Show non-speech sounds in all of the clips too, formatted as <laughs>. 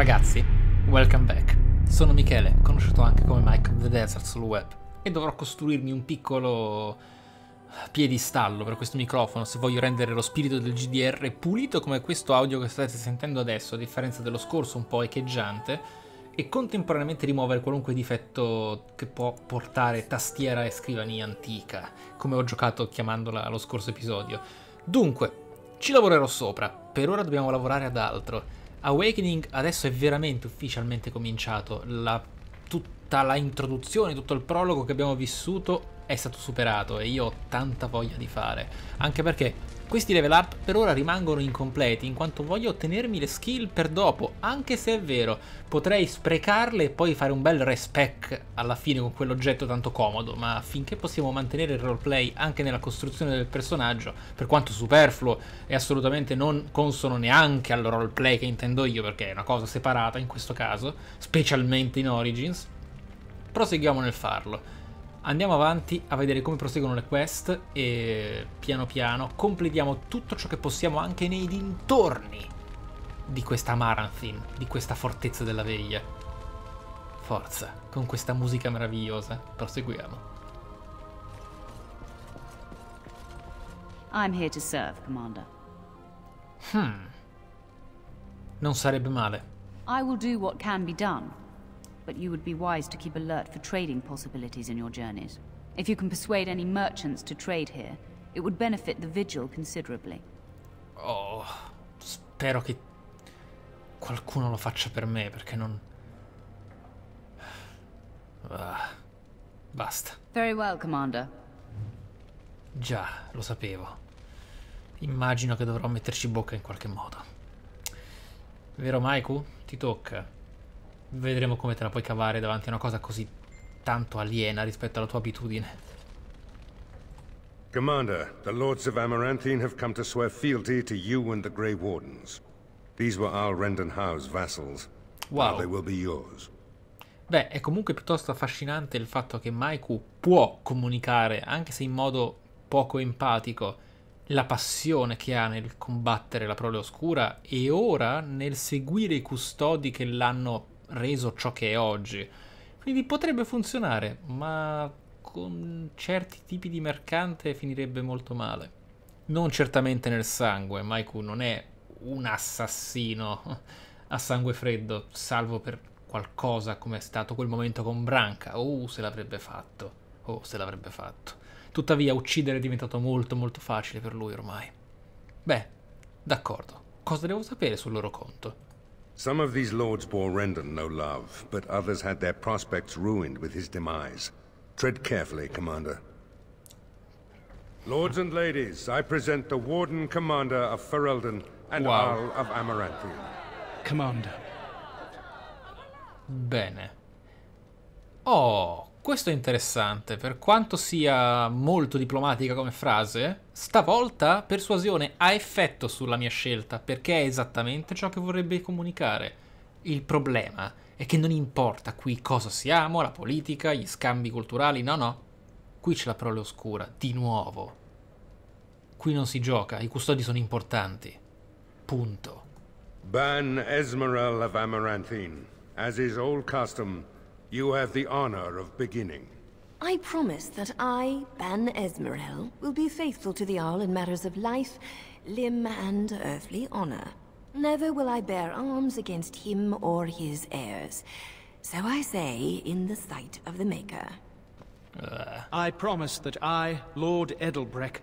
Ragazzi, welcome back. Sono Michele, conosciuto anche come Mike of the Desert sul web, e dovrò costruirmi un piccolo piedistallo per questo microfono se voglio rendere lo spirito del GDR pulito come questo audio che state sentendo adesso, a differenza dello scorso un po' echeggiante, e contemporaneamente rimuovere qualunque difetto che può portare tastiera e scrivania antica, come ho giocato chiamandola lo scorso episodio. Dunque, ci lavorerò sopra, per ora dobbiamo lavorare ad altro. Awakening adesso è veramente ufficialmente cominciato. La, tutta la introduzione, tutto il prologo che abbiamo vissuto è stato superato e io ho tanta voglia di fare. Anche perché questi level up per ora rimangono incompleti in quanto voglio ottenermi le skill per dopo, anche se è vero, potrei sprecarle e poi fare un bel respec alla fine con quell'oggetto tanto comodo, ma finché possiamo mantenere il roleplay anche nella costruzione del personaggio, per quanto superfluo e assolutamente non consono neanche al roleplay che intendo io perché è una cosa separata in questo caso, specialmente in Origins, proseguiamo nel farlo. Andiamo avanti a vedere come proseguono le quest e piano piano completiamo tutto ciò che possiamo anche nei dintorni di questa Maranthin, di questa fortezza della veglia. Forza, con questa musica meravigliosa, proseguiamo. I'm here to serve, Commander. Hmm. Non sarebbe male. I will do what can be done but you would be wise to keep alert for trading possibilities in your journeys. If you can persuade any merchants to trade here, it would benefit the Vigil considerably. Oh, spero che qualcuno lo faccia per me, perché non... Ah, basta. Very well, Commander. Già, lo sapevo. Immagino che dovrò metterci bocca in qualche modo. Vero, Maiku? Ti tocca. Vedremo come te la puoi cavare davanti a una cosa così tanto aliena rispetto alla tua abitudine. Commander, the Lords of Amaranthine have come to swear fealty to you and the Grey Wardens. These were our Rendon House vassals. Wow. they will be yours. Beh, è comunque piuttosto affascinante il fatto che Maiku può comunicare, anche se in modo poco empatico, la passione che ha nel combattere la prole oscura e ora nel seguire i custodi che l'hanno reso ciò che è oggi. Quindi potrebbe funzionare, ma con certi tipi di mercante finirebbe molto male. Non certamente nel sangue, Maiku non è un assassino a sangue freddo, salvo per qualcosa come è stato quel momento con Branca. Oh, se l'avrebbe fatto. Oh, se l'avrebbe fatto. Tuttavia, uccidere è diventato molto molto facile per lui ormai. Beh, d'accordo. Cosa devo sapere sul loro conto? Some of these lords bore Rendon no love, but others had their prospects ruined with his demise. Tread carefully, Commander. Lords and ladies, I present the Warden Commander of Ferelden and wow. Arl of Amaranthium. Commander. Bene. Oh, Questo è interessante, per quanto sia molto diplomatica come frase, stavolta persuasione ha effetto sulla mia scelta, perché è esattamente ciò che vorrebbe comunicare. Il problema è che non importa qui cosa siamo, la politica, gli scambi culturali, no no. Qui c'è la prole oscura, di nuovo. Qui non si gioca, i custodi sono importanti. Punto. Ban Esmeral of Amaranthine, as is old custom, You have the honor of beginning. I promise that I, Ban Esmerel, will be faithful to the Earl in matters of life, limb, and earthly honor. Never will I bear arms against him or his heirs. So I say, in the sight of the Maker. Uh. I promise that I, Lord Edelbreck...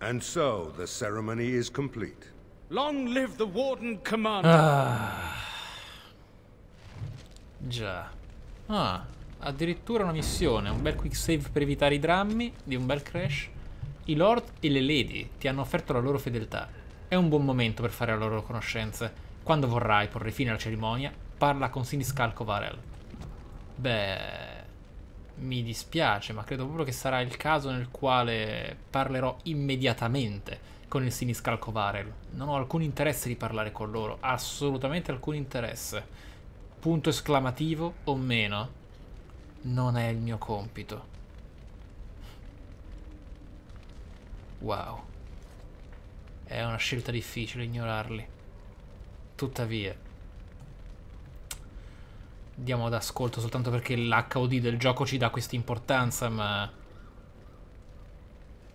And so, the ceremony is complete. Long live the Warden Commander! Uh. Ja. Ah, addirittura una missione, un bel quick save per evitare i drammi di un bel crash. I lord e le lady ti hanno offerto la loro fedeltà. È un buon momento per fare la loro conoscenza. Quando vorrai porre fine alla cerimonia, parla con Siniscalco Varel. Beh... Mi dispiace, ma credo proprio che sarà il caso nel quale parlerò immediatamente con il Siniscalco Varel. Non ho alcun interesse di parlare con loro, assolutamente alcun interesse punto esclamativo o meno, non è il mio compito. Wow. È una scelta difficile ignorarli. Tuttavia, diamo ad ascolto soltanto perché l'HOD del gioco ci dà questa importanza, ma...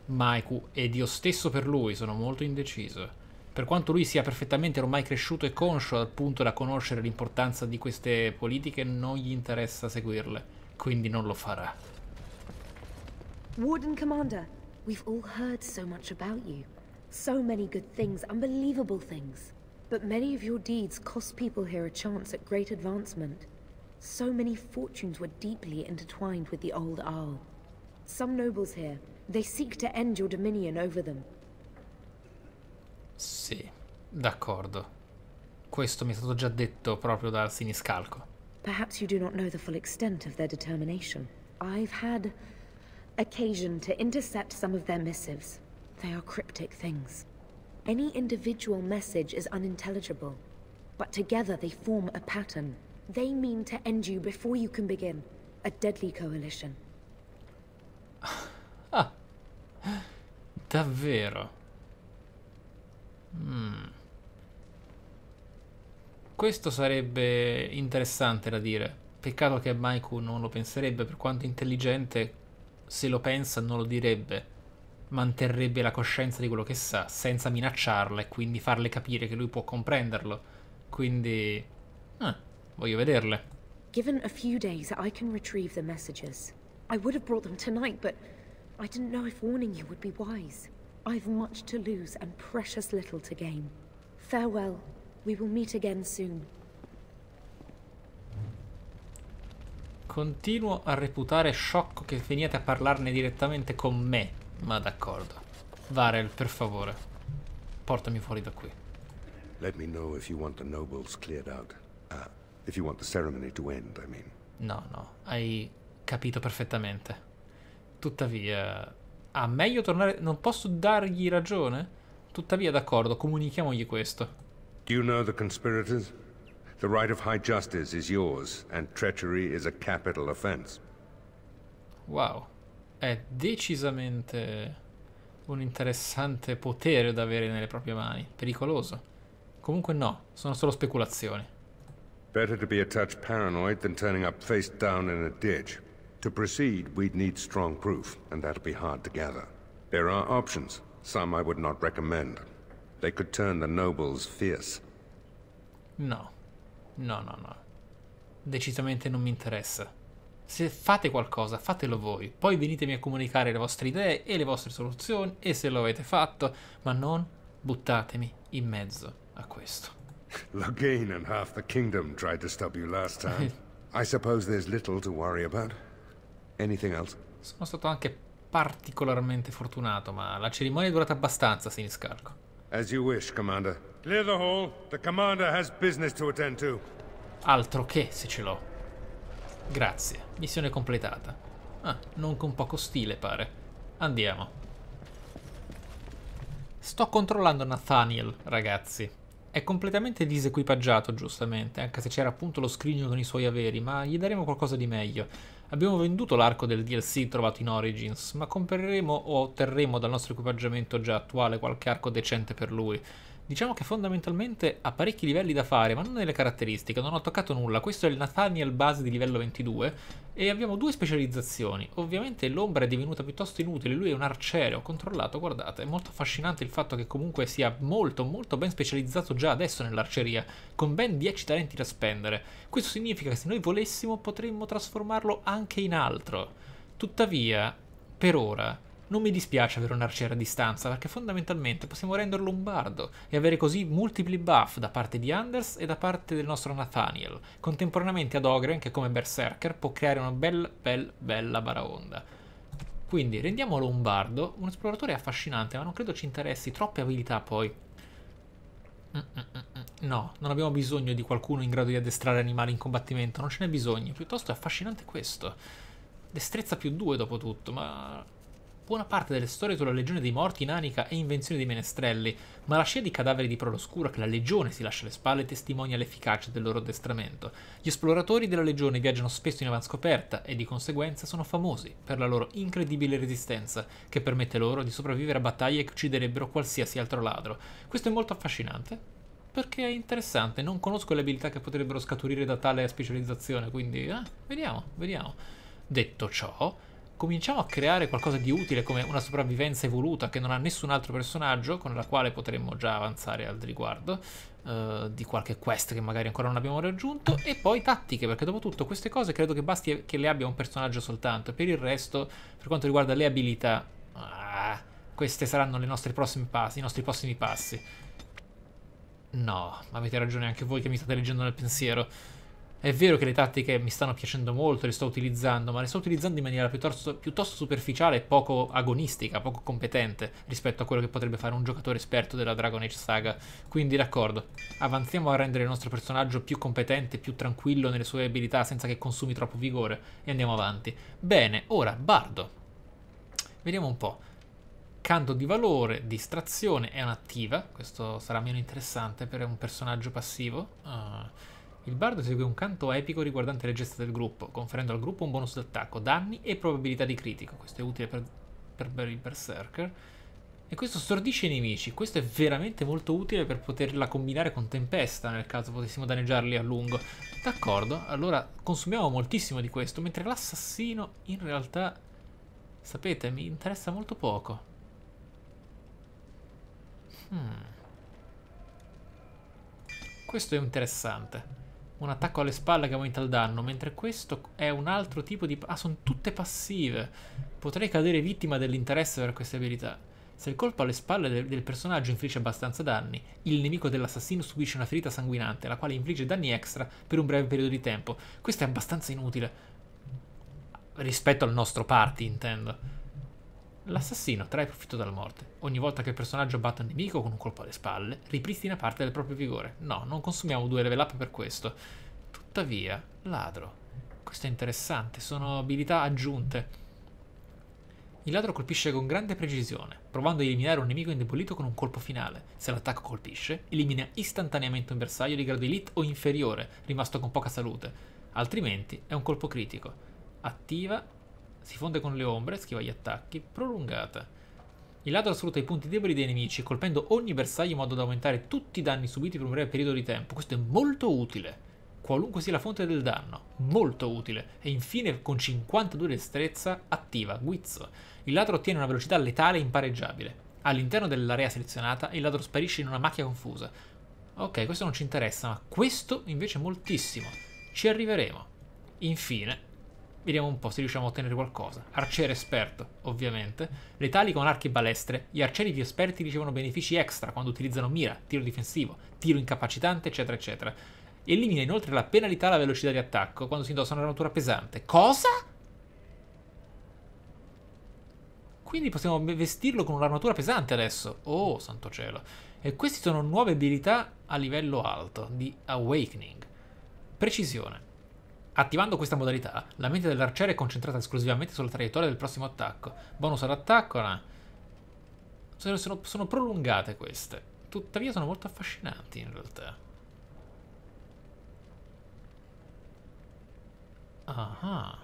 Maiku ed io stesso per lui sono molto indeciso per quanto lui sia perfettamente ormai cresciuto e conscio al punto da conoscere l'importanza di queste politiche, non gli interessa seguirle, quindi non lo farà. Warden Commander, we've all heard so much about you. So many good things, unbelievable things. But many of your deeds cost people here a chance at great advancement. So many fortunes were deeply intertwined with the old Isle. Some nobles here, they seek to end your dominion over them, sì, d'accordo. Questo mi è stato già detto proprio dal Siniscalco. Perhaps you do not know the full extent of their determination. I've had occasion to intercept some of their missives. They are cryptic things. Any individual message is unintelligible, but together they form a pattern. They mean to end you before you can begin. A deadly coalition. ah, davvero? Mm. Questo sarebbe interessante da dire. Peccato che Maiku non lo penserebbe, per quanto intelligente, se lo pensa non lo direbbe. Manterrebbe la coscienza di quello che sa, senza minacciarla e quindi farle capire che lui può comprenderlo. Quindi... Eh, voglio vederle. Given a few days, I can retrieve the messages. I would have brought them tonight, but I didn't know if warning you would be wise. I've much to lose and precious little to gain. Farewell. We will meet again soon. Continuo a reputare sciocco che veniate a parlarne direttamente con me, ma d'accordo. Varel, per favore, portami fuori da qui. Let me know if you want the nobles cleared out. Ah, if you want the ceremony to end, I mean. No, no, hai capito perfettamente. Tuttavia, Ah, meglio tornare... Non posso dargli ragione? Tuttavia, d'accordo, comunichiamogli questo. Do you know the conspirators? The right of high justice is yours, and treachery is a capital offense. Wow, è decisamente un interessante potere da avere nelle proprie mani. Pericoloso. Comunque no, sono solo speculazioni. Better to be a touch paranoid than turning up face down in a ditch. To proceed, we'd need strong proof, and that'll be hard to gather. There are options, some I would not recommend. They could turn the nobles fierce. No. No, no, no. Decisamente non mi interessa. Se fate qualcosa, fatelo voi. Poi venitemi a comunicare le vostre idee e le vostre soluzioni, e se lo avete fatto, ma non buttatemi in mezzo a questo. Loghain <laughs> and half the kingdom tried to stop you last time. <laughs> I suppose there's little to worry about. Anything else? Sono stato anche particolarmente fortunato, ma la cerimonia è durata abbastanza, Siniscarco. mi scarco. As you wish, Commander. Clear the hall. The Commander has business to attend to. Altro che, se ce l'ho. Grazie. Missione completata. Ah, non con poco stile, pare. Andiamo. Sto controllando Nathaniel, ragazzi. È completamente disequipaggiato, giustamente, anche se c'era appunto lo scrigno con i suoi averi, ma gli daremo qualcosa di meglio. Abbiamo venduto l'arco del DLC trovato in Origins, ma compreremo o otterremo dal nostro equipaggiamento già attuale qualche arco decente per lui. Diciamo che fondamentalmente ha parecchi livelli da fare, ma non nelle caratteristiche, non ho toccato nulla. Questo è il Nathaniel base di livello 22 e abbiamo due specializzazioni. Ovviamente l'ombra è divenuta piuttosto inutile, lui è un arciere, ho controllato, guardate, è molto affascinante il fatto che comunque sia molto molto ben specializzato già adesso nell'arceria, con ben 10 talenti da spendere. Questo significa che se noi volessimo potremmo trasformarlo anche in altro. Tuttavia, per ora, non mi dispiace avere un arciere a distanza, perché fondamentalmente possiamo renderlo un bardo e avere così multipli buff da parte di Anders e da parte del nostro Nathaniel, contemporaneamente ad Ogren che come berserker può creare una bel bel bella baraonda. Quindi rendiamo Lombardo un esploratore affascinante, ma non credo ci interessi troppe abilità poi. No, non abbiamo bisogno di qualcuno in grado di addestrare animali in combattimento, non ce n'è bisogno, piuttosto è affascinante questo. Destrezza più 2 dopo tutto, ma buona parte delle storie sulla legione dei morti in Anica è invenzione dei menestrelli, ma la scia di cadaveri di proloscura che la legione si lascia alle spalle testimonia l'efficacia del loro addestramento. Gli esploratori della legione viaggiano spesso in avanscoperta e di conseguenza sono famosi per la loro incredibile resistenza, che permette loro di sopravvivere a battaglie che ucciderebbero qualsiasi altro ladro. Questo è molto affascinante, perché è interessante, non conosco le abilità che potrebbero scaturire da tale specializzazione, quindi eh, vediamo, vediamo. Detto ciò, cominciamo a creare qualcosa di utile come una sopravvivenza evoluta che non ha nessun altro personaggio con la quale potremmo già avanzare al riguardo uh, di qualche quest che magari ancora non abbiamo raggiunto e poi tattiche perché dopo tutto queste cose credo che basti che le abbia un personaggio soltanto per il resto per quanto riguarda le abilità ah, queste saranno le nostre prossime passi, i nostri prossimi passi no, avete ragione anche voi che mi state leggendo nel pensiero è vero che le tattiche mi stanno piacendo molto, le sto utilizzando, ma le sto utilizzando in maniera piuttosto, piuttosto superficiale e poco agonistica, poco competente rispetto a quello che potrebbe fare un giocatore esperto della Dragon Age saga. Quindi d'accordo, avanziamo a rendere il nostro personaggio più competente, più tranquillo nelle sue abilità senza che consumi troppo vigore e andiamo avanti. Bene, ora Bardo. Vediamo un po' canto di valore, distrazione è un'attiva, questo sarà meno interessante per un personaggio passivo. Uh, il bardo esegue un canto epico riguardante le gesta del gruppo, conferendo al gruppo un bonus d'attacco, danni e probabilità di critico. Questo è utile per, per, il berserker. E questo stordisce i nemici, questo è veramente molto utile per poterla combinare con Tempesta nel caso potessimo danneggiarli a lungo. D'accordo, allora consumiamo moltissimo di questo, mentre l'assassino in realtà, sapete, mi interessa molto poco. Hmm. Questo è interessante un attacco alle spalle che aumenta il danno, mentre questo è un altro tipo di... Ah, sono tutte passive. Potrei cadere vittima dell'interesse per queste abilità. Se il colpo alle spalle del, del personaggio infligge abbastanza danni, il nemico dell'assassino subisce una ferita sanguinante, la quale infligge danni extra per un breve periodo di tempo. Questo è abbastanza inutile. Rispetto al nostro party, intendo. L'assassino trae profitto dalla morte. Ogni volta che il personaggio batte un nemico con un colpo alle spalle, ripristina parte del proprio vigore. No, non consumiamo due level up per questo. Tuttavia, ladro. Questo è interessante, sono abilità aggiunte. Il ladro colpisce con grande precisione, provando a eliminare un nemico indebolito con un colpo finale. Se l'attacco colpisce, elimina istantaneamente un bersaglio di grado elite o inferiore, rimasto con poca salute. Altrimenti è un colpo critico. Attiva si fonde con le ombre, schiva gli attacchi, prolungata. Il ladro sfrutta i punti deboli dei nemici, colpendo ogni bersaglio in modo da aumentare tutti i danni subiti per un breve periodo di tempo. Questo è molto utile, qualunque sia la fonte del danno, molto utile. E infine, con 52 destrezza, attiva, guizzo. Il ladro ottiene una velocità letale impareggiabile. All'interno dell'area selezionata, il ladro sparisce in una macchia confusa. Ok, questo non ci interessa, ma questo invece moltissimo. Ci arriveremo. Infine, Vediamo un po' se riusciamo a ottenere qualcosa. Arciere esperto, ovviamente. Letali con archi e balestre. Gli arcieri più esperti ricevono benefici extra quando utilizzano mira, tiro difensivo, tiro incapacitante, eccetera, eccetera. Elimina inoltre la penalità alla velocità di attacco quando si indossa un'armatura pesante. Cosa? Quindi possiamo vestirlo con un'armatura pesante adesso. Oh, santo cielo. E queste sono nuove abilità a livello alto di Awakening. Precisione Attivando questa modalità, la mente dell'arciere è concentrata esclusivamente sulla traiettoria del prossimo attacco. Bonus all'attacco, no? sono, sono, sono prolungate queste. Tuttavia sono molto affascinanti in realtà. Ah.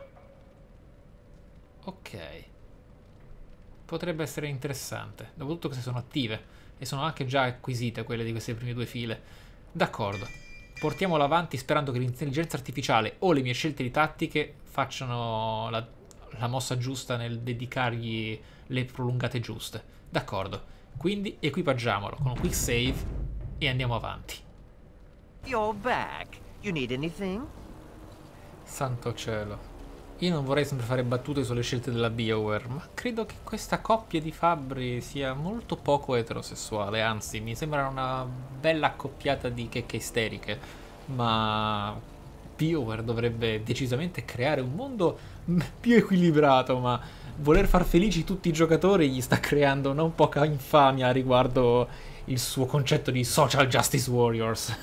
Ok. Potrebbe essere interessante, dopotutto che sono attive e sono anche già acquisite quelle di queste prime due file. D'accordo portiamolo avanti sperando che l'intelligenza artificiale o le mie scelte di tattiche facciano la, la mossa giusta nel dedicargli le prolungate giuste. D'accordo. Quindi equipaggiamolo con un quick save e andiamo avanti. You're back. You need anything? Santo cielo. Io non vorrei sempre fare battute sulle scelte della BioWare, ma credo che questa coppia di fabbri sia molto poco eterosessuale, anzi mi sembra una bella accoppiata di checche isteriche, ma BioWare dovrebbe decisamente creare un mondo più equilibrato, ma voler far felici tutti i giocatori gli sta creando non poca infamia riguardo il suo concetto di social justice warriors.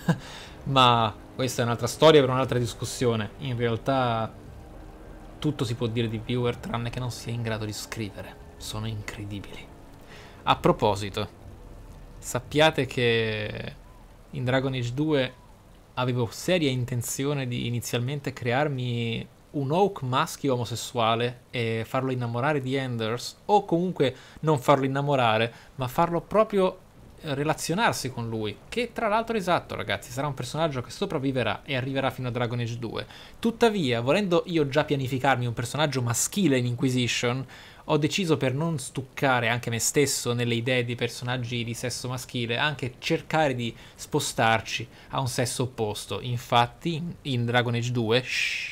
<laughs> ma questa è un'altra storia per un'altra discussione. In realtà tutto si può dire di viewer tranne che non sia in grado di scrivere. Sono incredibili. A proposito, sappiate che in Dragon Age 2 avevo seria intenzione di inizialmente crearmi un Oak maschio omosessuale e farlo innamorare di Enders o comunque non farlo innamorare, ma farlo proprio relazionarsi con lui, che tra l'altro è esatto ragazzi, sarà un personaggio che sopravviverà e arriverà fino a Dragon Age 2. Tuttavia, volendo io già pianificarmi un personaggio maschile in Inquisition, ho deciso per non stuccare anche me stesso nelle idee di personaggi di sesso maschile, anche cercare di spostarci a un sesso opposto. Infatti, in Dragon Age 2 shh,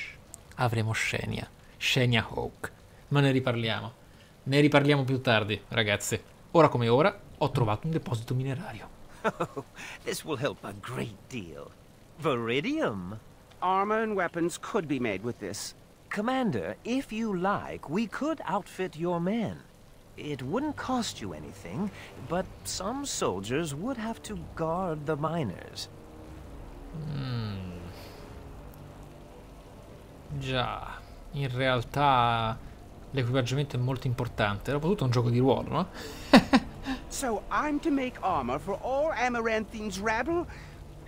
avremo Shenia, Shenia Hawk. Ma ne riparliamo. Ne riparliamo più tardi, ragazzi. Ora come ora, ho trovato un deposito minerario. Oh, <laughs> this will help a great deal. Viridium. Armor and weapons could be made with this. Commander, if you like, we could outfit your men. It wouldn't cost you anything, but some soldiers would have to guard the miners. Mm. Già, in realtà l'equipaggiamento è molto importante. Era potuto un gioco di ruolo, no? <laughs> So I'm to make armor for all Amaranthine's rabble?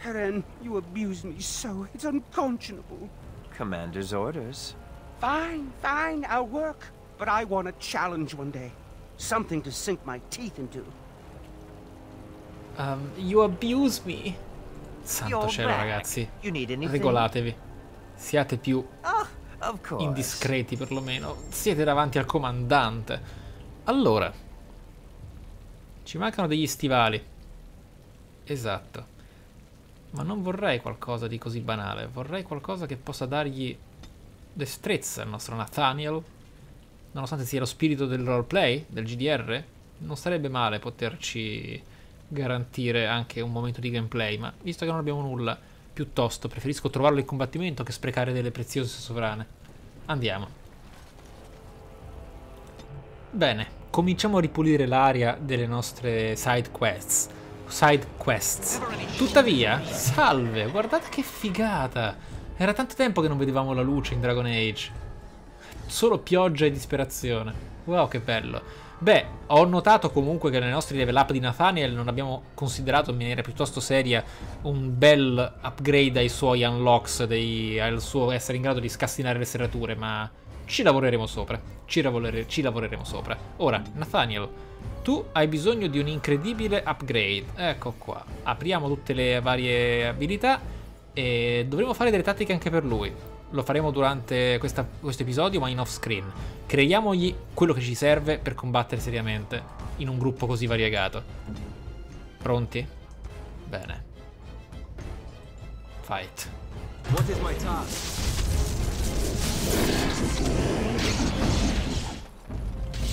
Heren, you abuse me so. It's unconscionable. Commander's orders. Fine, fine, I'll work. But I want a challenge one day. Something to sink my teeth into. Um, you abuse me. Santo cielo, ragazzi. Regolatevi. Siate più ah, indiscreti, perlomeno. Siete davanti al comandante. Allora, Ci mancano degli stivali. Esatto. Ma non vorrei qualcosa di così banale. Vorrei qualcosa che possa dargli destrezza al nostro Nathaniel. Nonostante sia lo spirito del roleplay, del GDR, non sarebbe male poterci garantire anche un momento di gameplay, ma visto che non abbiamo nulla, piuttosto preferisco trovarlo in combattimento che sprecare delle preziose sovrane. Andiamo. Bene, cominciamo a ripulire l'area delle nostre side quests. Side quests. Tuttavia, salve, guardate che figata! Era tanto tempo che non vedevamo la luce in Dragon Age. Solo pioggia e disperazione. Wow, che bello. Beh, ho notato comunque che nei nostri level up di Nathaniel non abbiamo considerato in maniera piuttosto seria un bel upgrade ai suoi unlocks, dei, al suo essere in grado di scastinare le serrature, ma ci lavoreremo sopra. Ci, lavorere, ci lavoreremo sopra. Ora, Nathaniel, tu hai bisogno di un incredibile upgrade. Ecco qua. Apriamo tutte le varie abilità e dovremo fare delle tattiche anche per lui. Lo faremo durante questa, questo episodio, ma in off screen. Creiamogli quello che ci serve per combattere seriamente in un gruppo così variegato. Pronti? Bene. Fight. What is my task?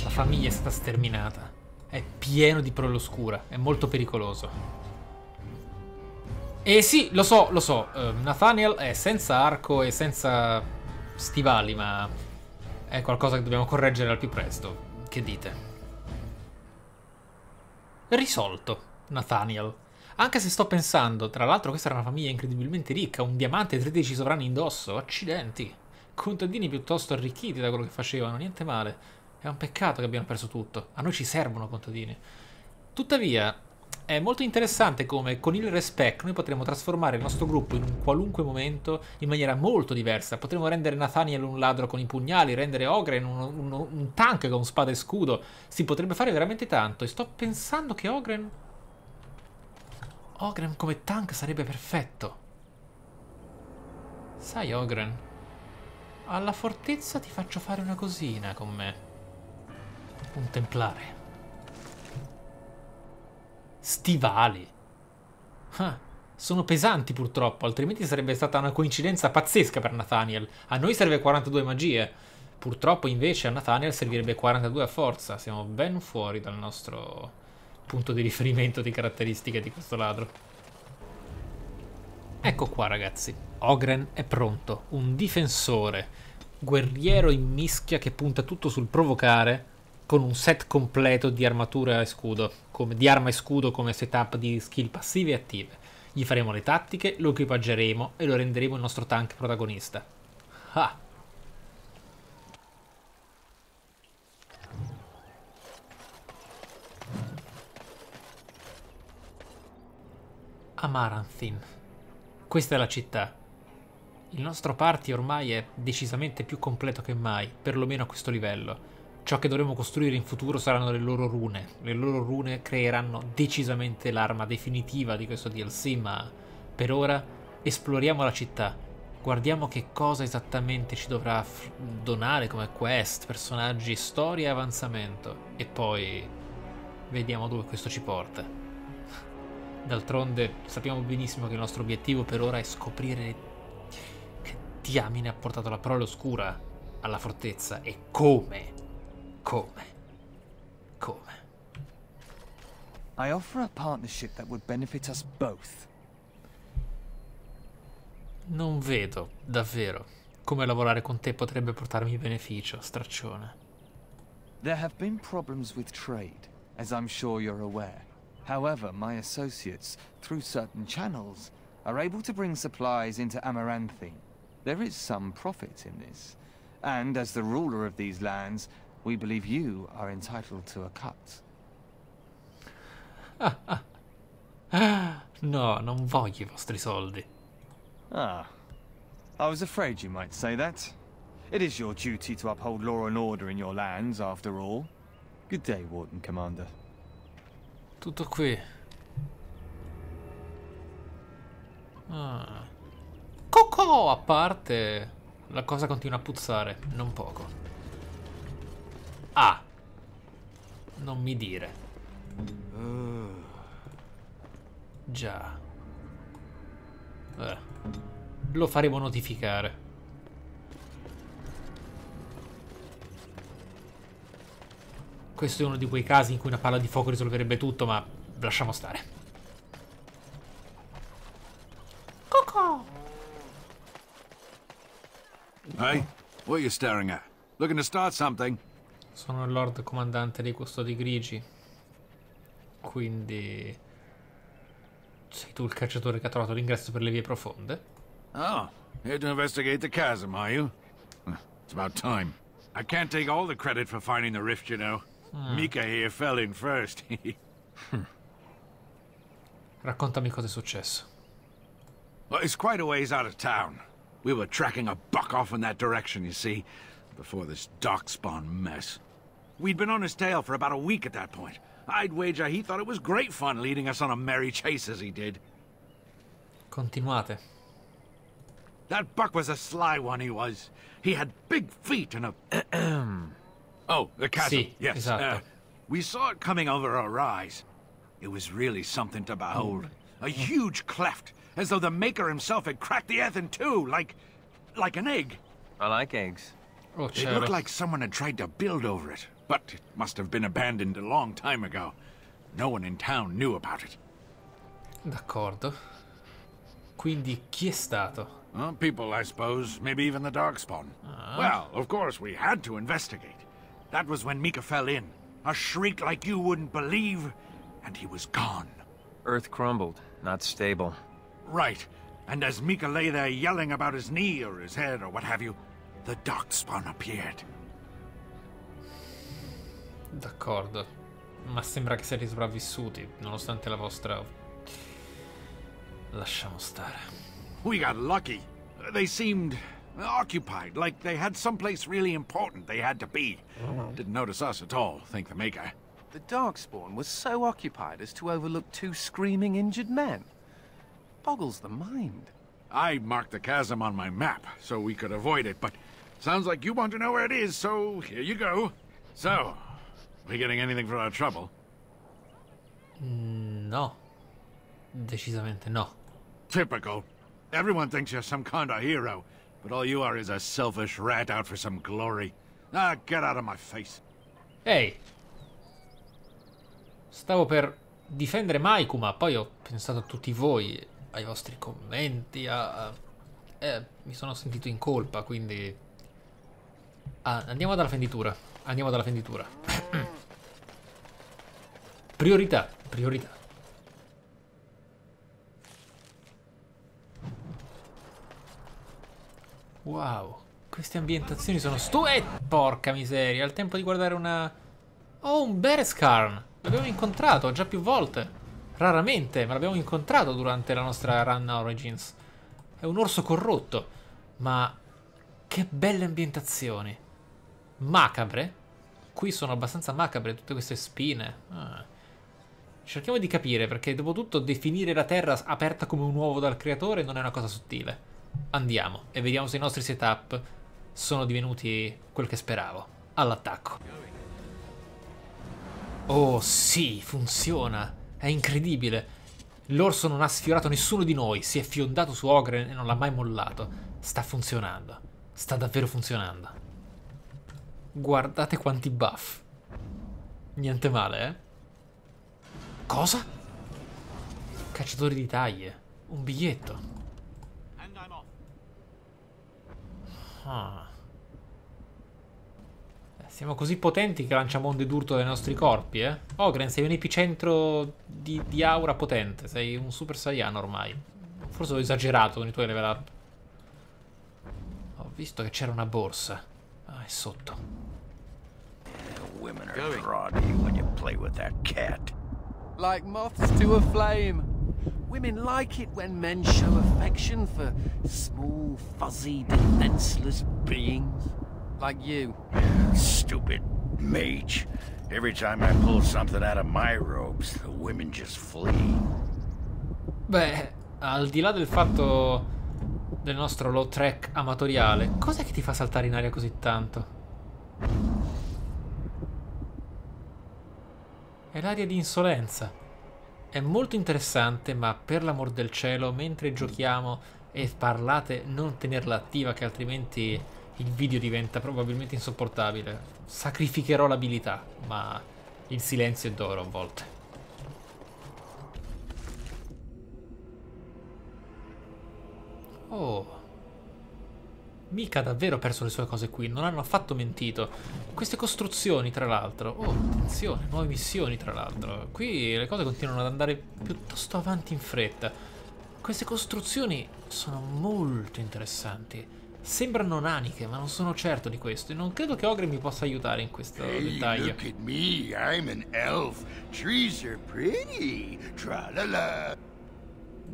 La famiglia è stata sterminata. È pieno di proloscura. È molto pericoloso. E eh sì, lo so, lo so. Ehm, Nathaniel è senza arco e senza stivali, ma è qualcosa che dobbiamo correggere al più presto. Che dite? Risolto, Nathaniel. Anche se sto pensando, tra l'altro questa era una famiglia incredibilmente ricca, un diamante e 13 sovrani indosso, accidenti contadini piuttosto arricchiti da quello che facevano, niente male. È un peccato che abbiamo perso tutto. A noi ci servono contadini. Tuttavia, è molto interessante come con il respect noi potremo trasformare il nostro gruppo in un qualunque momento in maniera molto diversa. Potremmo rendere Nathaniel un ladro con i pugnali, rendere Ogren un, un, un tank con spada e scudo. Si potrebbe fare veramente tanto. E sto pensando che Ogren... Ogren come tank sarebbe perfetto. Sai Ogren, alla fortezza ti faccio fare una cosina con me. Un templare. Stivali. Ah, sono pesanti purtroppo, altrimenti sarebbe stata una coincidenza pazzesca per Nathaniel. A noi serve 42 magie. Purtroppo invece a Nathaniel servirebbe 42 a forza. Siamo ben fuori dal nostro punto di riferimento di caratteristiche di questo ladro. Ecco qua ragazzi, Ogren è pronto, un difensore, guerriero in mischia che punta tutto sul provocare con un set completo di armatura e scudo, come, di arma e scudo come setup di skill passive e attive. Gli faremo le tattiche, lo equipaggeremo e lo renderemo il nostro tank protagonista. Ah! Amaranth. Questa è la città. Il nostro party ormai è decisamente più completo che mai, perlomeno a questo livello. Ciò che dovremo costruire in futuro saranno le loro rune. Le loro rune creeranno decisamente l'arma definitiva di questo DLC, ma per ora esploriamo la città. Guardiamo che cosa esattamente ci dovrà donare come quest, personaggi, storia e avanzamento. E poi vediamo dove questo ci porta. D'altronde sappiamo benissimo che il nostro obiettivo per ora è scoprire che diamine ha portato la parola oscura alla fortezza e come. Come. Come. I offer a partnership that would benefit us both. Non vedo, davvero, come lavorare con te potrebbe portarmi beneficio, straccione. There have been problems with trade, as I'm sure you're aware. However, my associates, through certain channels, are able to bring supplies into Amaranthine. There is some profit in this. And as the ruler of these lands, we believe you are entitled to a cut. <laughs> no, non voglio i vostri soldi. Ah, I was afraid you might say that. It is your duty to uphold law and order in your lands, after all. Good day, Wharton Commander. Tutto qui. Ah. Cocco! A parte, la cosa continua a puzzare, non poco. Ah! Non mi dire. Già. Eh. Lo faremo notificare. Questo è uno di quei casi in cui una palla di fuoco risolverebbe tutto, ma lasciamo stare. Coco! Hey, what are you staring at? Looking to start something? Sono il Lord Comandante dei Custodi Grigi. Quindi... Sei tu il cacciatore che ha trovato l'ingresso per le vie profonde? Oh, here to investigate the chasm, are you? It's about time. I can't take all the credit for finding the rift, you know. Ah. Mica here fell in first. <laughs> <laughs> Raccontami cosa è successo. Well, it's quite a ways out of town. We were tracking a buck off in that direction, you see, before this darkspawn mess. We'd been on his tail for about a week at that point. I'd wager he thought it was great fun leading us on a merry chase as he did. Continuate. That buck was a sly one, he was. He had big feet and a... <clears throat> Oh, the chasm. Sì, yes. Esatto. Uh, we saw it coming over our eyes. It was really something to behold. A mm. huge cleft, as though the maker himself had cracked the earth in two, like... like an egg. I like eggs. Oh, it looked like someone had tried to build over it, but it must have been abandoned a long time ago. No one in town knew about it. D'accordo. Quindi chi è stato? Well, people, I suppose. Maybe even the Darkspawn. Ah. Well, of course, we had to investigate. That was when Mika fell in. A shriek like you wouldn't believe, and he was gone. Earth crumbled, not stable. Right. And as Mika lay there yelling about his knee or his head or what have you, the Darkspawn appeared. D'accordo. Ma sembra che siete sopravvissuti, nonostante la vostra... Lasciamo stare. We got lucky. They seemed Occupied, like they had someplace really important they had to be. Didn't notice us at all, thank the Maker. The Darkspawn was so occupied as to overlook two screaming injured men. Boggles the mind. I marked the chasm on my map so we could avoid it, but sounds like you want to know where it is, so here you go. So, we getting anything for our trouble? Mm, no. Decisamente no. Typical. Everyone thinks you're some kind of hero. But all you are is a selfish rat out for some glory. Ah, get out of my face. Ehi. Stavo per difendere Maiku, ma poi ho pensato a tutti voi, ai vostri commenti, a... Eh, mi sono sentito in colpa, quindi... Ah, andiamo dalla fenditura. Andiamo dalla fenditura. <clears throat> priorità, priorità. Wow, queste ambientazioni sono stu... Eh, porca miseria, al tempo di guardare una... Oh, un Bereskarn! L'abbiamo incontrato già più volte. Raramente, ma l'abbiamo incontrato durante la nostra run Origins. È un orso corrotto, ma... Che belle ambientazioni. Macabre? Qui sono abbastanza macabre tutte queste spine. Ah. Cerchiamo di capire, perché dopo tutto definire la Terra aperta come un uovo dal creatore non è una cosa sottile. Andiamo e vediamo se i nostri setup sono divenuti quel che speravo. All'attacco. Oh sì, funziona. È incredibile. L'orso non ha sfiorato nessuno di noi, si è fiondato su Ogren e non l'ha mai mollato. Sta funzionando. Sta davvero funzionando. Guardate quanti buff. Niente male, eh? Cosa? Cacciatore di taglie. Un biglietto. Ah. Eh, siamo così potenti che lanciamo onde d'urto dai nostri corpi, eh? Ogren, oh, sei un epicentro di, di, aura potente. Sei un Super Saiyan ormai. Forse ho esagerato con i tuoi level up. Ho visto che c'era una borsa. Ah, è sotto. Eh, women are fraudy when you play with that cat. Like moths to a flame. Women like it when men show affection for small, fuzzy, defenseless beings. Like you. Stupid mage. Every time I pull something out of my robes, the women just flee. Beh, al di là del fatto del nostro low track amatoriale, cos'è che ti fa saltare in aria così tanto? È l'aria di insolenza. È molto interessante, ma per l'amor del cielo, mentre mm. giochiamo e parlate, non tenerla attiva, che altrimenti il video diventa probabilmente insopportabile. Sacrificherò l'abilità, ma il silenzio è d'oro a volte. Oh mica davvero perso le sue cose qui, non hanno affatto mentito. Queste costruzioni, tra l'altro. Oh, attenzione, nuove missioni, tra l'altro. Qui le cose continuano ad andare piuttosto avanti in fretta. Queste costruzioni sono molto interessanti. Sembrano naniche, ma non sono certo di questo. E non credo che Ogre mi possa aiutare in questo hey, dettaglio. Look at me, I'm an elf. Trees are pretty. Tra la la.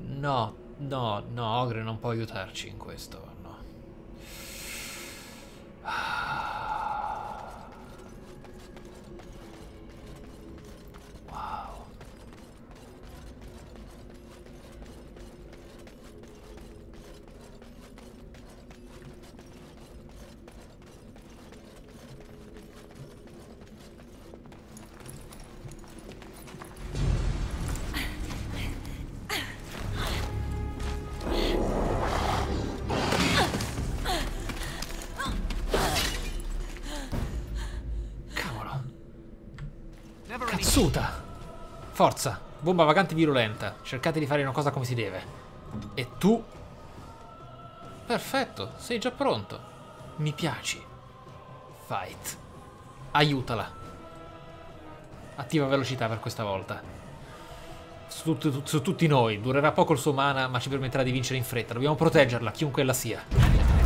No, no, no, Ogre non può aiutarci in questo. 와. Forza, bomba vagante virulenta. Cercate di fare una cosa come si deve. E tu? Perfetto, sei già pronto. Mi piaci. Fight. Aiutala. Attiva velocità per questa volta. Su, tu, su tutti noi. Durerà poco il suo mana, ma ci permetterà di vincere in fretta. Dobbiamo proteggerla, chiunque ella sia.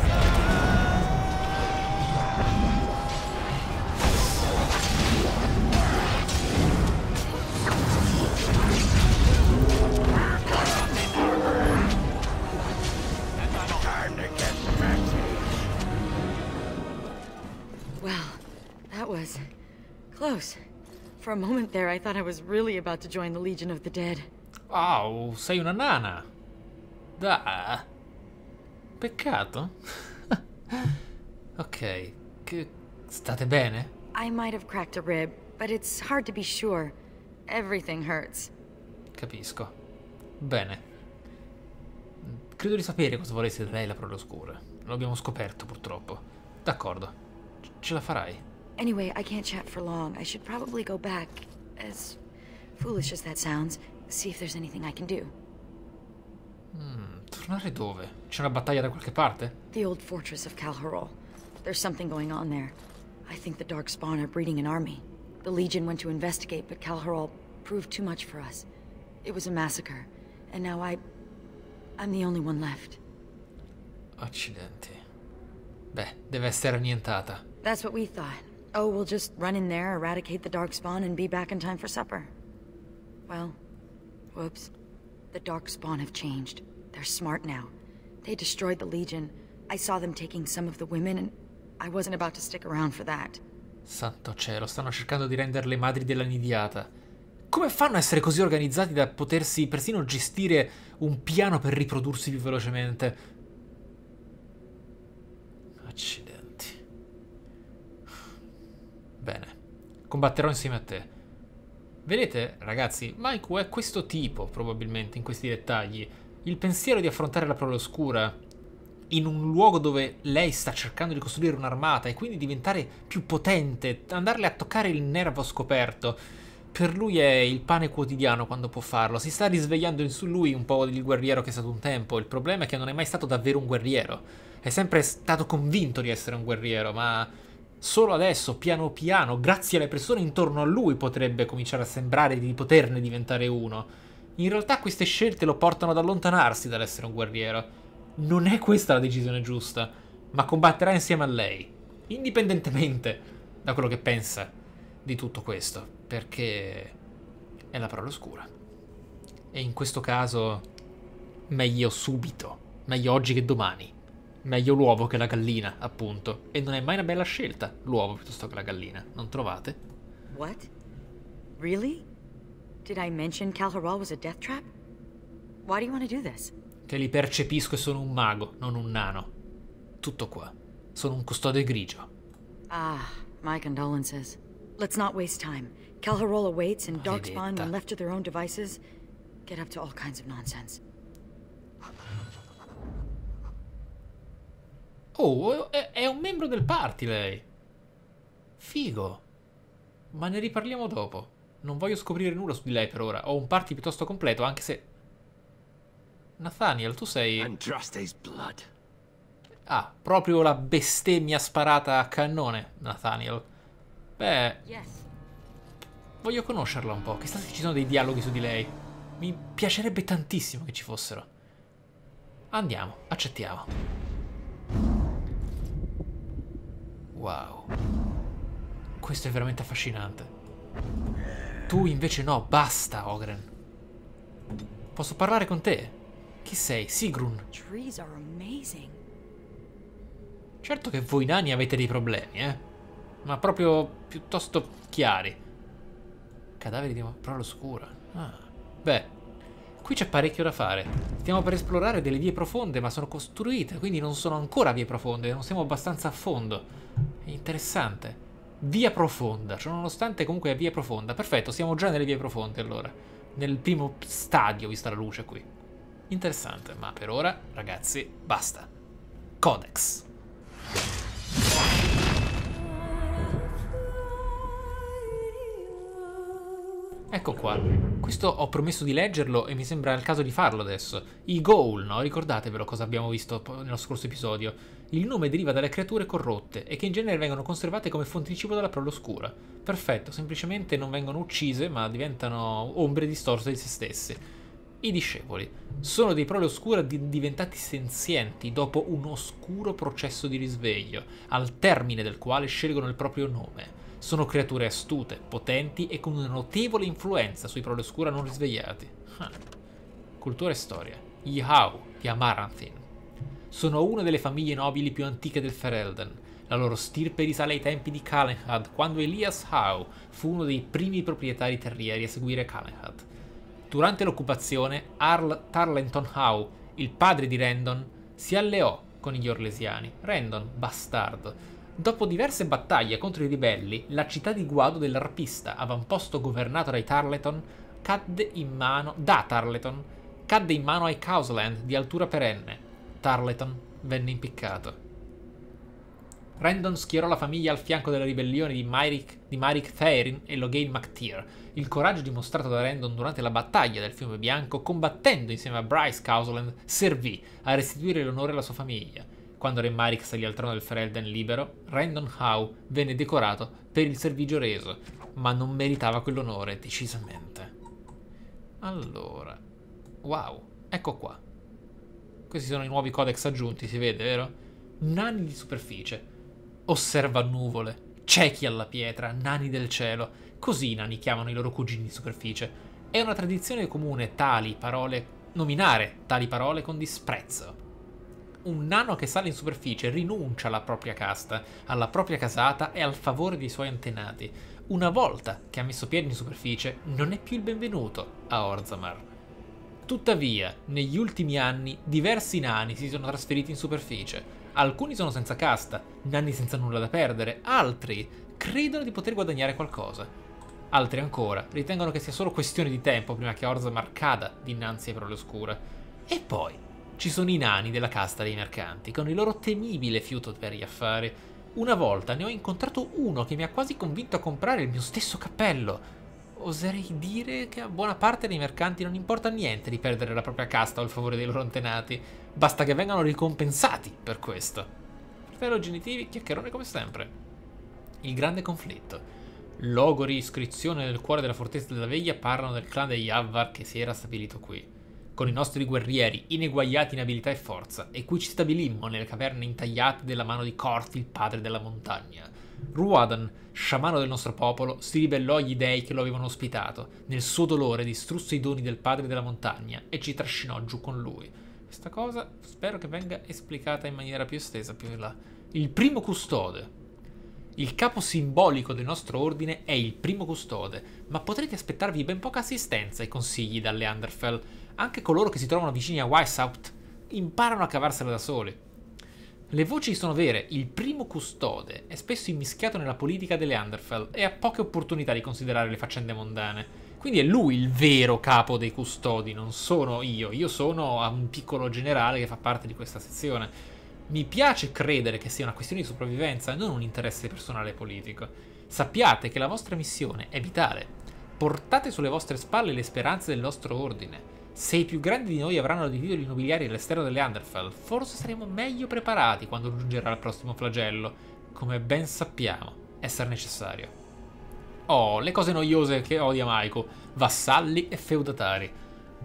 moment there, I thought I was really about to join the Legion of the Dead. Oh, sei una nana. Da. Peccato. <laughs> ok, che... state bene? I might have cracked a rib, but it's hard to be sure. Everything hurts. Capisco. Bene. Credo di sapere cosa volesse da lei la prole oscura. L'abbiamo scoperto, purtroppo. D'accordo. Ce la farai. Anyway, I can't chat for long. I should probably go back, as foolish as that sounds, see if there's anything I can do. Hmm, tornare dove? C'è una battaglia da qualche parte? The old fortress of Calharol. There's something going on there. I think the Darkspawn are breeding an army. The Legion went to investigate, but Calharol proved too much for us. It was a massacre, and now I... I'm the only one left. Accidenti. Beh, deve essere annientata. That's what we thought. Oh, we'll just run in there, eradicate the Darkspawn, and be back in time for supper. Well, whoops. The Darkspawn have changed. They're smart now. They destroyed the Legion. I saw them taking some of the women, and I wasn't about to stick around for that. Santo cielo, stanno cercando di renderle madri della nidiata. Come fanno a essere così organizzati da potersi persino gestire un piano per riprodursi più velocemente? Accidenti. Bene, combatterò insieme a te. Vedete, ragazzi, Maiku è questo tipo, probabilmente, in questi dettagli. Il pensiero di affrontare la prole oscura in un luogo dove lei sta cercando di costruire un'armata e quindi diventare più potente, andarle a toccare il nervo scoperto. Per lui è il pane quotidiano quando può farlo, si sta risvegliando in su lui un po' il guerriero che è stato un tempo, il problema è che non è mai stato davvero un guerriero, è sempre stato convinto di essere un guerriero, ma solo adesso, piano piano, grazie alle persone intorno a lui, potrebbe cominciare a sembrare di poterne diventare uno. In realtà queste scelte lo portano ad allontanarsi dall'essere un guerriero. Non è questa la decisione giusta, ma combatterà insieme a lei, indipendentemente da quello che pensa di tutto questo, perché è la parola oscura. E in questo caso, meglio subito, meglio oggi che domani. Meglio l'uovo che la gallina, appunto. E non è mai una bella scelta, l'uovo piuttosto che la gallina, non trovate? What? Really? Did I mention Calharol was a death trap? Why do you want to do this? Che li percepisco e sono un mago, non un nano. Tutto qua. Sono un custode grigio. Ah, my condolences. Let's not waste time. Calharola waits and Darkspawn, when left to their own devices, get up to all kinds of nonsense. Oh, è, un membro del party lei. Figo. Ma ne riparliamo dopo. Non voglio scoprire nulla su di lei per ora. Ho un party piuttosto completo, anche se... Nathaniel, tu sei... blood. Ah, proprio la bestemmia sparata a cannone, Nathaniel. Beh... Yes. Voglio conoscerla un po', chissà se ci sono dei dialoghi su di lei. Mi piacerebbe tantissimo che ci fossero. Andiamo, accettiamo. Wow. Questo è veramente affascinante. Tu invece no, basta, Ogren. Posso parlare con te? Chi sei? Sigrun. Certo che voi nani avete dei problemi, eh? Ma proprio piuttosto chiari. Cadaveri di una parola oscura. Ah. Beh, Qui c'è parecchio da fare. Stiamo per esplorare delle vie profonde, ma sono costruite, quindi non sono ancora vie profonde, non siamo abbastanza a fondo. È interessante. Via profonda, cioè nonostante comunque è via profonda. Perfetto, siamo già nelle vie profonde allora. Nel primo stadio, vista la luce qui. Interessante, ma per ora, ragazzi, basta. Codex. Ecco qua. Questo ho promesso di leggerlo e mi sembra il caso di farlo adesso. I Goul, no? Ricordatevelo cosa abbiamo visto nello scorso episodio. Il nome deriva dalle creature corrotte e che in genere vengono conservate come fonti di cibo dalla prole oscura. Perfetto, semplicemente non vengono uccise ma diventano ombre distorte di se stesse. I discepoli sono dei prole oscura di diventati senzienti dopo un oscuro processo di risveglio, al termine del quale scelgono il proprio nome. Sono creature astute, potenti e con una notevole influenza sui prole oscura non risvegliati. Huh. Cultura e storia. Gli Hau di Amaranthin. Sono una delle famiglie nobili più antiche del Ferelden. La loro stirpe risale ai tempi di Calenhad, quando Elias Howe fu uno dei primi proprietari terrieri a seguire Calenhad. Durante l'occupazione, Arl Tarlenton Howe, il padre di Rendon, si alleò con gli Orlesiani. Rendon, bastardo, Dopo diverse battaglie contro i ribelli, la città di Guado dell'Arpista, avamposto governato dai Tarleton, cadde in mano da Tarleton, cadde in mano ai Causland di altura perenne. Tarleton venne impiccato. Randon schierò la famiglia al fianco della ribellione di Myrick, di Myrick Therin e Loghain MacTyr. Il coraggio dimostrato da Randon durante la battaglia del fiume bianco, combattendo insieme a Bryce Causland, servì a restituire l'onore alla sua famiglia. Quando Re Marik salì al trono del Ferelden libero, Randon Howe venne decorato per il servigio reso, ma non meritava quell'onore, decisamente. Allora, wow, ecco qua. Questi sono i nuovi codex aggiunti, si vede, vero? Nani di superficie. Osserva nuvole. Ciechi alla pietra, nani del cielo. Così i nani chiamano i loro cugini di superficie. È una tradizione comune tali parole nominare tali parole con disprezzo un nano che sale in superficie rinuncia alla propria casta, alla propria casata e al favore dei suoi antenati. Una volta che ha messo piede in superficie, non è più il benvenuto a Orzammar. Tuttavia, negli ultimi anni, diversi nani si sono trasferiti in superficie. Alcuni sono senza casta, nani senza nulla da perdere, altri credono di poter guadagnare qualcosa. Altri ancora ritengono che sia solo questione di tempo prima che Orzammar cada dinanzi ai prole oscure. E poi, ci sono i nani della casta dei mercanti, con il loro temibile fiuto per gli affari. Una volta ne ho incontrato uno che mi ha quasi convinto a comprare il mio stesso cappello. Oserei dire che a buona parte dei mercanti non importa niente di perdere la propria casta o il favore dei loro antenati, basta che vengano ricompensati per questo. Fratello genitivi, chiacchierone come sempre. Il grande conflitto. Logori, iscrizione nel cuore della fortezza della veglia parlano del clan degli Avvar che si era stabilito qui con i nostri guerrieri ineguagliati in abilità e forza, e qui ci stabilimmo nelle caverne intagliate della mano di Korth, il padre della montagna. Ruadan, sciamano del nostro popolo, si ribellò agli dei che lo avevano ospitato, nel suo dolore distrusse i doni del padre della montagna e ci trascinò giù con lui. Questa cosa spero che venga esplicata in maniera più estesa più in là. Il primo custode, il capo simbolico del nostro ordine è il primo custode, ma potrete aspettarvi ben poca assistenza e consigli dalle Underfell. Anche coloro che si trovano vicini a Weishaupt imparano a cavarsela da soli. Le voci sono vere, il primo custode è spesso immischiato nella politica delle Underfell e ha poche opportunità di considerare le faccende mondane. Quindi è lui il vero capo dei custodi, non sono io. Io sono un piccolo generale che fa parte di questa sezione. Mi piace credere che sia una questione di sopravvivenza e non un interesse personale e politico. Sappiate che la vostra missione è vitale. Portate sulle vostre spalle le speranze del nostro ordine. Se i più grandi di noi avranno dei titoli nobiliari all'esterno delle Underfell, forse saremo meglio preparati quando giungerà il prossimo flagello. Come ben sappiamo, essere necessario. Oh, le cose noiose che odia Maiko, vassalli e feudatari.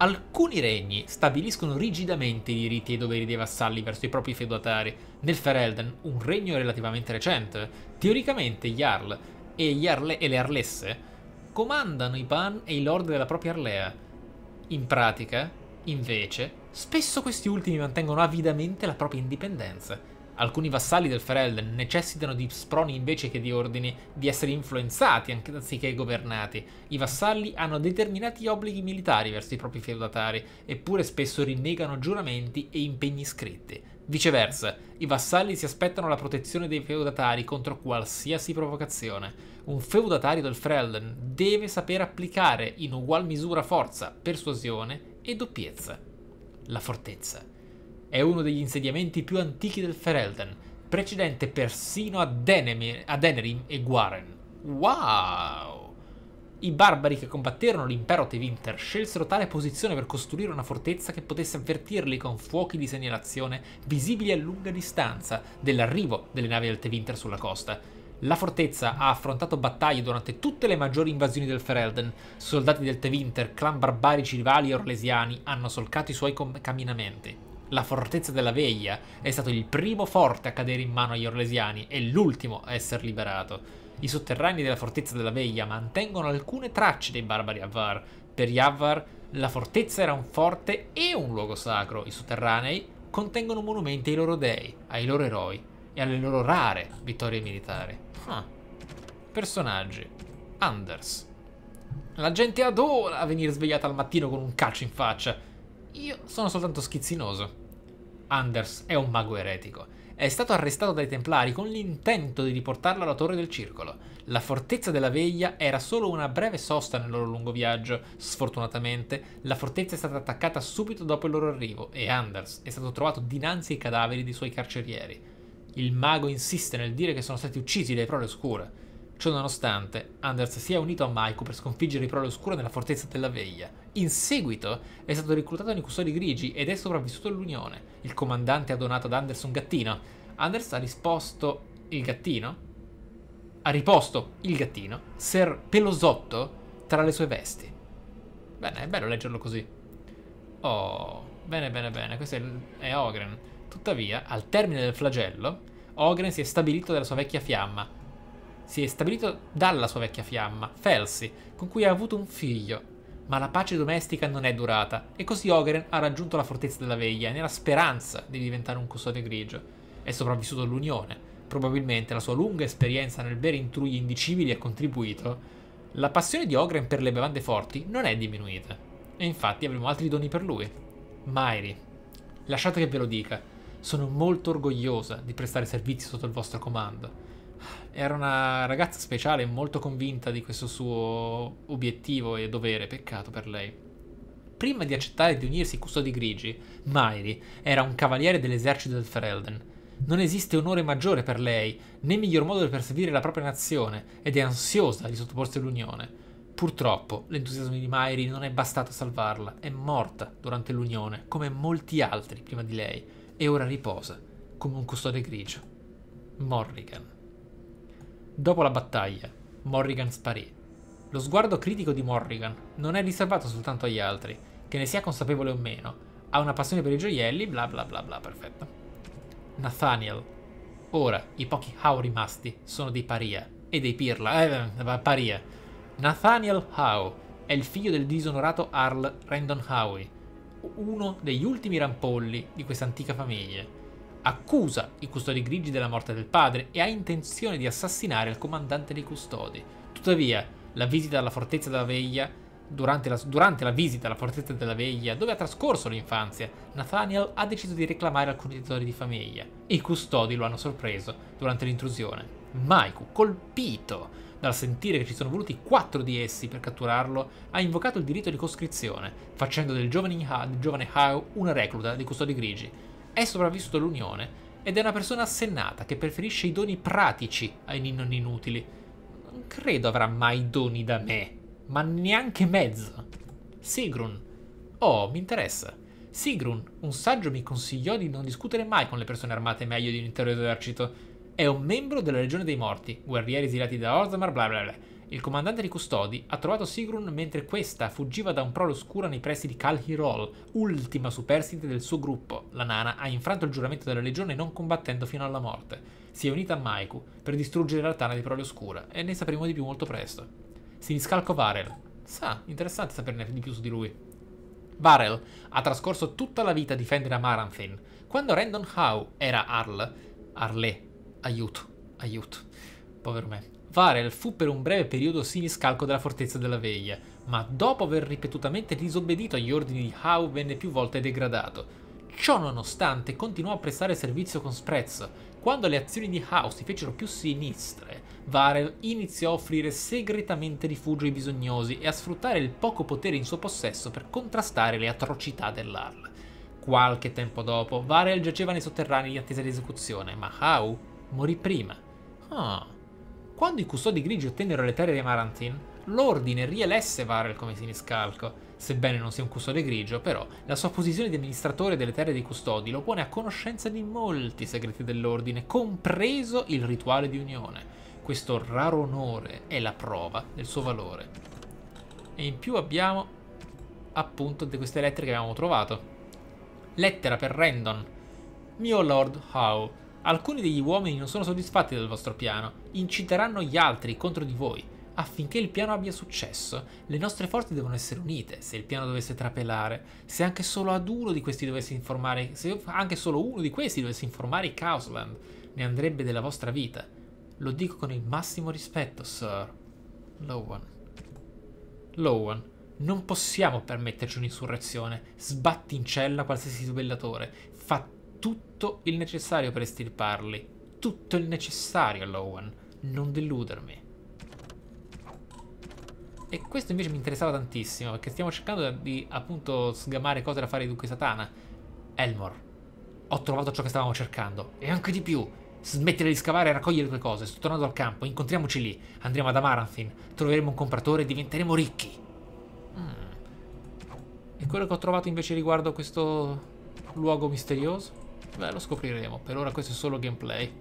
Alcuni regni stabiliscono rigidamente i diritti e i doveri dei vassalli verso i propri feudatari. Nel Ferelden, un regno relativamente recente, teoricamente gli Jarl e, gli Arle e le Arlesse comandano i Pan e i Lord della propria Arlea. In pratica, invece, spesso questi ultimi mantengono avidamente la propria indipendenza Alcuni vassalli del Fereld necessitano di sproni invece che di ordini, di essere influenzati anziché governati. I vassalli hanno determinati obblighi militari verso i propri feudatari, eppure spesso rinnegano giuramenti e impegni scritti. Viceversa, i vassalli si aspettano la protezione dei feudatari contro qualsiasi provocazione. Un feudatario del Frelden deve saper applicare in ugual misura forza, persuasione e doppiezza. La fortezza. È uno degli insediamenti più antichi del Ferelden, precedente persino a, Denemi, a Denerim e Guaren. Wow! I barbari che combatterono l'impero Tevinter scelsero tale posizione per costruire una fortezza che potesse avvertirli con fuochi di segnalazione visibili a lunga distanza dell'arrivo delle navi del Tevinter sulla costa. La fortezza ha affrontato battaglie durante tutte le maggiori invasioni del Ferelden. Soldati del Tevinter, clan barbarici rivali e orlesiani hanno solcato i suoi camminamenti la fortezza della veglia, è stato il primo forte a cadere in mano agli orlesiani e l'ultimo a essere liberato. I sotterranei della fortezza della veglia mantengono alcune tracce dei barbari Avar. Per gli Avar la fortezza era un forte e un luogo sacro. I sotterranei contengono monumenti ai loro dei, ai loro eroi e alle loro rare vittorie militari. Huh. Ah, personaggi. Anders. La gente adora venire svegliata al mattino con un calcio in faccia io sono soltanto schizzinoso. Anders è un mago eretico. È stato arrestato dai Templari con l'intento di riportarlo alla Torre del Circolo. La fortezza della Veglia era solo una breve sosta nel loro lungo viaggio. Sfortunatamente, la fortezza è stata attaccata subito dopo il loro arrivo e Anders è stato trovato dinanzi ai cadaveri dei suoi carcerieri. Il mago insiste nel dire che sono stati uccisi dai prole oscure. Ciononostante, Anders si è unito a Maiku per sconfiggere i prole oscure nella fortezza della veglia. In seguito è stato reclutato nei custodi grigi ed è sopravvissuto all'Unione. Il comandante ha donato ad Anders un gattino. Anders ha risposto il gattino? Ha riposto il gattino, Ser Pelosotto, tra le sue vesti. Bene, è bello leggerlo così. Oh, bene, bene, bene, questo è, è Ogren. Tuttavia, al termine del flagello, Ogren si è stabilito della sua vecchia fiamma si è stabilito dalla sua vecchia fiamma, Felsi, con cui ha avuto un figlio. Ma la pace domestica non è durata, e così Ogren ha raggiunto la fortezza della veglia nella speranza di diventare un custode grigio. È sopravvissuto all'unione. Probabilmente la sua lunga esperienza nel bere intrugli indicibili ha contribuito. La passione di Ogren per le bevande forti non è diminuita. E infatti avremo altri doni per lui. Mairi, lasciate che ve lo dica, sono molto orgogliosa di prestare servizi sotto il vostro comando era una ragazza speciale, molto convinta di questo suo obiettivo e dovere, peccato per lei. Prima di accettare di unirsi ai custodi grigi, Mairi era un cavaliere dell'esercito del Ferelden. Non esiste onore maggiore per lei, né miglior modo per servire la propria nazione, ed è ansiosa di sottoporsi all'Unione. Purtroppo l'entusiasmo di Mairi non è bastato a salvarla, è morta durante l'Unione, come molti altri prima di lei, e ora riposa, come un custode grigio. Morrigan. Dopo la battaglia, Morrigan sparì. Lo sguardo critico di Morrigan non è riservato soltanto agli altri, che ne sia consapevole o meno. Ha una passione per i gioielli, bla bla bla bla, perfetto. Nathaniel. Ora, i pochi Howe rimasti sono dei paria. E dei pirla, eh, eh paria. Nathaniel Howe è il figlio del disonorato Arl Randon Howe, uno degli ultimi rampolli di questa antica famiglia accusa i custodi grigi della morte del padre e ha intenzione di assassinare il comandante dei custodi. Tuttavia, la visita alla fortezza della veglia, durante la, durante la visita alla fortezza della veglia, dove ha trascorso l'infanzia, Nathaniel ha deciso di reclamare alcuni titoli di famiglia. I custodi lo hanno sorpreso durante l'intrusione. Maiku, colpito dal sentire che ci sono voluti quattro di essi per catturarlo, ha invocato il diritto di coscrizione, facendo del giovane, del giovane Hao una recluta dei custodi grigi, è sopravvissuto all'unione ed è una persona assennata che preferisce i doni pratici ai ninnoni inutili. Non credo avrà mai doni da me, ma neanche mezzo. Sigrun. Oh, mi interessa. Sigrun, un saggio mi consigliò di non discutere mai con le persone armate meglio di un intero esercito. È un membro della Legione dei Morti, guerrieri esilati da Orzammar, bla bla bla il comandante dei custodi ha trovato Sigrun mentre questa fuggiva da un prolo oscura nei pressi di Kal-Hirol, ultima superstite del suo gruppo. La nana ha infranto il giuramento della legione non combattendo fino alla morte. Si è unita a Maiku per distruggere la tana di prole oscura e ne sapremo di più molto presto. Siniscalco Varel. Sa, interessante saperne di più su di lui. Varel ha trascorso tutta la vita a difendere Amaranthin. Quando Randon Howe era Arl, Arle, aiuto, aiuto, povero me, Varel fu per un breve periodo siniscalco della fortezza della Veglia, ma dopo aver ripetutamente disobbedito agli ordini di Hau venne più volte degradato. Ciò nonostante continuò a prestare servizio con sprezzo. Quando le azioni di Hau si fecero più sinistre, Varel iniziò a offrire segretamente rifugio ai bisognosi e a sfruttare il poco potere in suo possesso per contrastare le atrocità dell'Arl. Qualche tempo dopo, Varel giaceva nei sotterranei in attesa di esecuzione, ma Hau morì prima. Ah. Quando i custodi grigi ottennero le terre dei Marantin, l'ordine rielesse Varel come siniscalco. Sebbene non sia un custode grigio, però, la sua posizione di amministratore delle terre dei custodi lo pone a conoscenza di molti segreti dell'ordine, compreso il rituale di unione. Questo raro onore è la prova del suo valore. E in più abbiamo, appunto, di queste lettere che abbiamo trovato. Lettera per Randon. Mio Lord Howe, Alcuni degli uomini non sono soddisfatti del vostro piano, inciteranno gli altri contro di voi. Affinché il piano abbia successo, le nostre forze devono essere unite. Se il piano dovesse trapelare, se anche solo ad uno di questi dovesse informare, se anche solo uno di questi dovesse informare i Causland, ne andrebbe della vostra vita. Lo dico con il massimo rispetto, Sir. Lowen. Lowen, Non possiamo permetterci un'insurrezione. Sbatti in cella qualsiasi duellatore. Fatti tutto il necessario per estirparli. Tutto il necessario Lowen. Non deludermi. E questo invece mi interessava tantissimo, perché stiamo cercando di, appunto, sgamare cose da fare di Duque Satana. Elmor, ho trovato ciò che stavamo cercando, e anche di più. Smettere di scavare e raccogliere tue cose, sto tornando al campo, incontriamoci lì, andremo ad Amaranthin. troveremo un compratore e diventeremo ricchi. Mm. E quello che ho trovato invece riguardo questo luogo misterioso? Beh, lo scopriremo. Per ora questo è solo gameplay.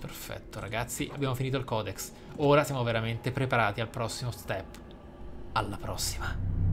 Perfetto, ragazzi. Abbiamo finito il codex. Ora siamo veramente preparati al prossimo step. Alla prossima.